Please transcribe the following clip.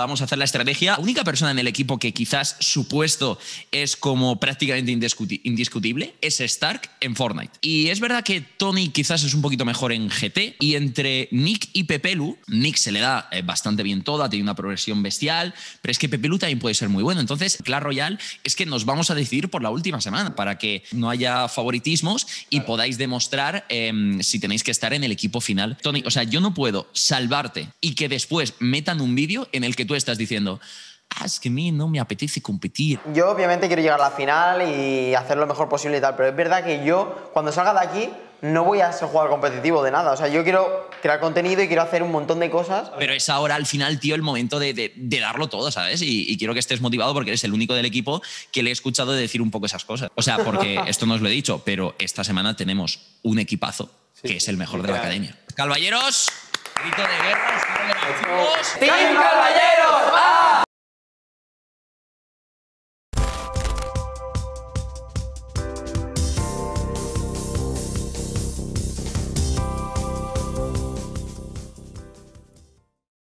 Vamos a hacer la estrategia. La única persona en el equipo que quizás su puesto es como prácticamente indiscutible es Stark en Fortnite. Y es verdad que Tony quizás es un poquito mejor en GT. Y entre Nick y Pepelu, Nick se le da eh, bastante bien toda, tiene una progresión bestial, pero es que Pepelu también puede ser muy bueno. Entonces, claro Royal es que nos vamos a decidir por la última semana para que no haya favoritismos y podáis demostrar em, si tenéis que estar en el equipo final. Tony, o sea, yo no puedo salvarte y que después metan un vídeo en el que tú estás diciendo, ah, es que a mí no me apetece competir. Yo obviamente quiero llegar a la final y hacer lo mejor posible y tal, pero es verdad que yo cuando salga de aquí no voy a ser jugador competitivo de nada. O sea, yo quiero crear contenido y quiero hacer un montón de cosas. Pero es ahora al final, tío, el momento de, darlo todo, ¿sabes? Y, quiero que estés motivado porque eres el único del equipo que le he escuchado decir un poco esas cosas. O sea, porque esto no os lo he dicho, pero esta semana tenemos un equipazo que es el mejor de la academia. Caballeros, grito de guerra,